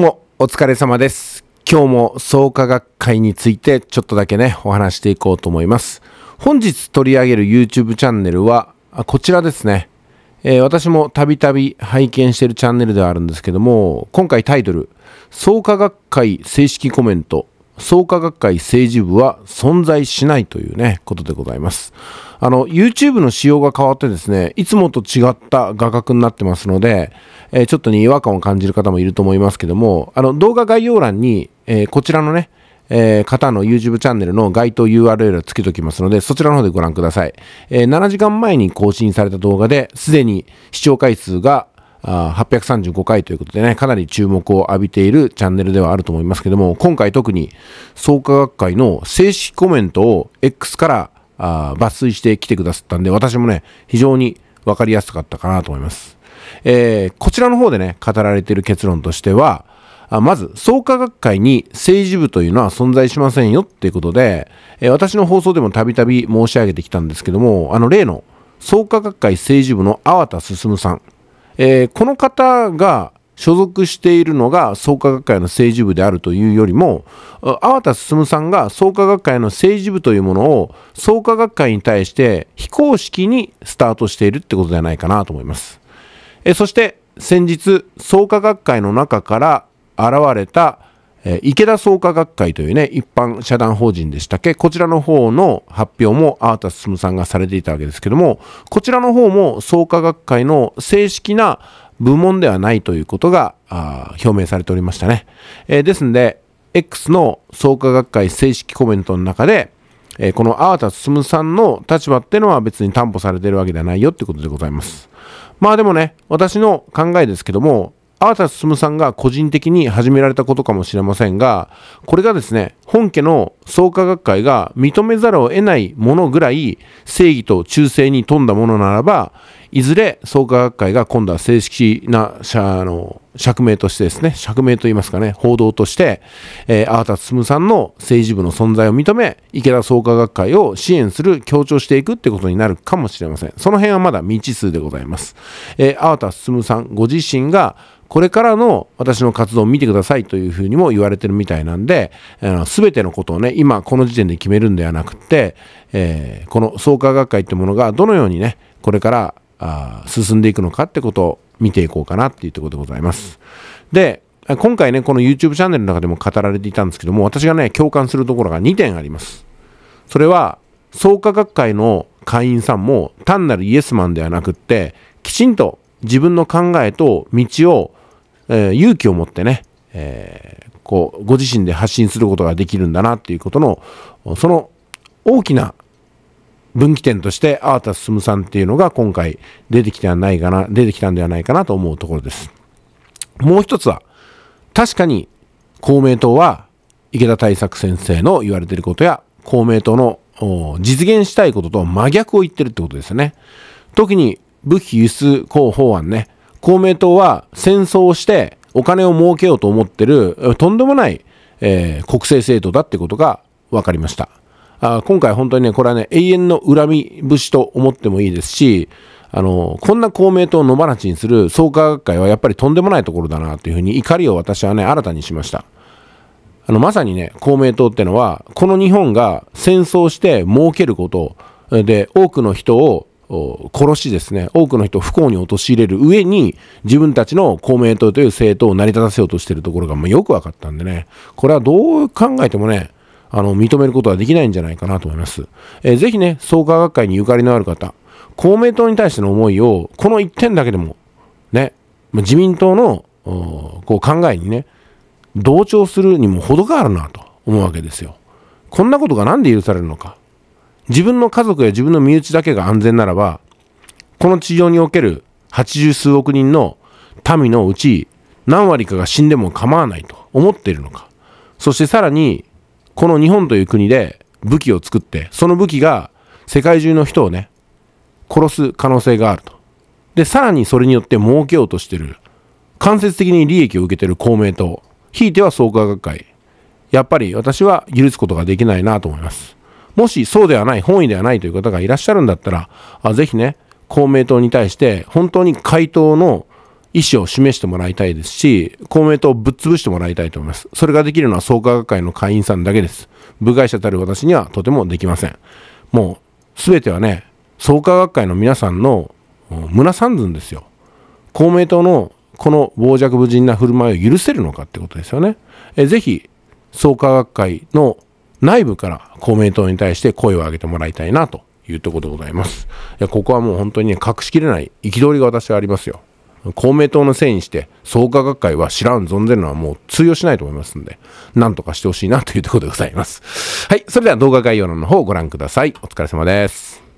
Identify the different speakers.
Speaker 1: もお疲れ様です。今日も創価学会についてちょっとだけね、お話していこうと思います。本日取り上げる YouTube チャンネルは、こちらですね。えー、私もたびたび拝見しているチャンネルではあるんですけども、今回タイトル、創価学会正式コメント、創価学会政治部は存在しないというね、ことでございます。あの、YouTube の仕様が変わってですね、いつもと違った画角になってますので、えー、ちょっとに違和感を感じる方もいると思いますけども、あの、動画概要欄に、えー、こちらのね、えー、方の YouTube チャンネルの該当 URL をつけておきますので、そちらの方でご覧ください。えー、7時間前に更新された動画で、すでに視聴回数が835回ということでね、かなり注目を浴びているチャンネルではあると思いますけども、今回特に創価学会の正式コメントを X から抜粋してきてくださったんで、私もね、非常に分かりやすかったかなと思います。えー、こちらの方でね、語られている結論としては、まず、創価学会に政治部というのは存在しませんよっていうことで、私の放送でもたびたび申し上げてきたんですけども、あの例の創価学会政治部の粟田進さん、えー、この方が所属しているのが創価学会の政治部であるというよりも粟田進さんが創価学会の政治部というものを創価学会に対して非公式にスタートしているってことではないかなと思います。えそして先日創価学会の中から現れたえ池田創価学会というね、一般社団法人でしたっけ、こちらの方の発表もアータス進さんがされていたわけですけども、こちらの方も創価学会の正式な部門ではないということが表明されておりましたね。えー、ですんで、X の創価学会正式コメントの中で、えー、このアータ進さんの立場ってのは別に担保されてるわけではないよってことでございます。まあでもね、私の考えですけども、新田進さんが個人的に始められたことかもしれませんが、これがですね、本家の創価学会が認めざるを得ないものぐらい正義と忠誠に富んだものならばいずれ創価学会が今度は正式な社の釈明としてですね 釈明といいますかね報道として、えー、ア田進さんの政治部の存在を認め池田創価学会を支援する強調していくってことになるかもしれませんその辺はまだ未知数でございます、えー、ア田進さんご自身がこれからの私の活動を見てくださいというふうにも言われてるみたいなんで、す全てのことをね、今この時点で決めるんではなくて、えー、この創価学会ってものがどのようにね、これからあ進んでいくのかってことを見ていこうかなっていうところでございます。で、今回ね、この YouTube チャンネルの中でも語られていたんですけども、私がね、共感するところが2点あります。それは、創価学会の会員さんも単なるイエスマンではなくって、きちんと自分の考えと道を、えー、勇気を持ってね、えー、こう、ご自身で発信することができるんだなっていうことの、その大きな分岐点として、アータスムさんっていうのが今回出てきてはないかな、出てきたんではないかなと思うところです。もう一つは、確かに公明党は池田大作先生の言われていることや、公明党の実現したいことと真逆を言ってるってことですよね。特に武器輸出広報案ね、公明党は戦争をしてお金を儲けようと思ってる、とんでもない、えー、国政政党だってことが分かりました。あ今回本当にね、これはね、永遠の恨み節と思ってもいいですし、あの、こんな公明党を野放しにする創価学会はやっぱりとんでもないところだなというふうに怒りを私はね、新たにしました。あの、まさにね、公明党ってのは、この日本が戦争して儲けることで多くの人を殺しですね、多くの人を不幸に陥れる上に、自分たちの公明党という政党を成り立たせようとしているところが、まよく分かったんでね、これはどう考えてもね、あの認めることはできないんじゃないかなと思います。えー、ぜひね、創価学会にゆかりのある方、公明党に対しての思いを、この1点だけでも、ね、自民党のこう考えにね、同調するにも程があるなと思うわけですよ。こんなことが何で許されるのか。自分の家族や自分の身内だけが安全ならば、この地上における八十数億人の民のうち何割かが死んでも構わないと思っているのか。そしてさらに、この日本という国で武器を作って、その武器が世界中の人をね、殺す可能性があると。で、さらにそれによって儲けようとしてる、間接的に利益を受けてる公明党、ひいては創価学会。やっぱり私は許すことができないなと思います。もしそうではない、本意ではないという方がいらっしゃるんだったら、あぜひね、公明党に対して本当に回答の意思を示してもらいたいですし、公明党をぶっ潰してもらいたいと思います。それができるのは創価学会の会員さんだけです。部外者たる私にはとてもできません。もう、すべてはね、創価学会の皆さんの村三寸ですよ。公明党のこの傍若無人な振る舞いを許せるのかってことですよね。えぜひ、創価学会の内部から公明党に対して声を上げてもらいたいなというところでございます。いや、ここはもう本当にね、隠しきれない憤りが私はありますよ。公明党のせいにして、創価学会は知らん存ぜるのはもう通用しないと思いますんで、なんとかしてほしいなというところでございます。はい、それでは動画概要欄の方をご覧ください。お疲れ様です。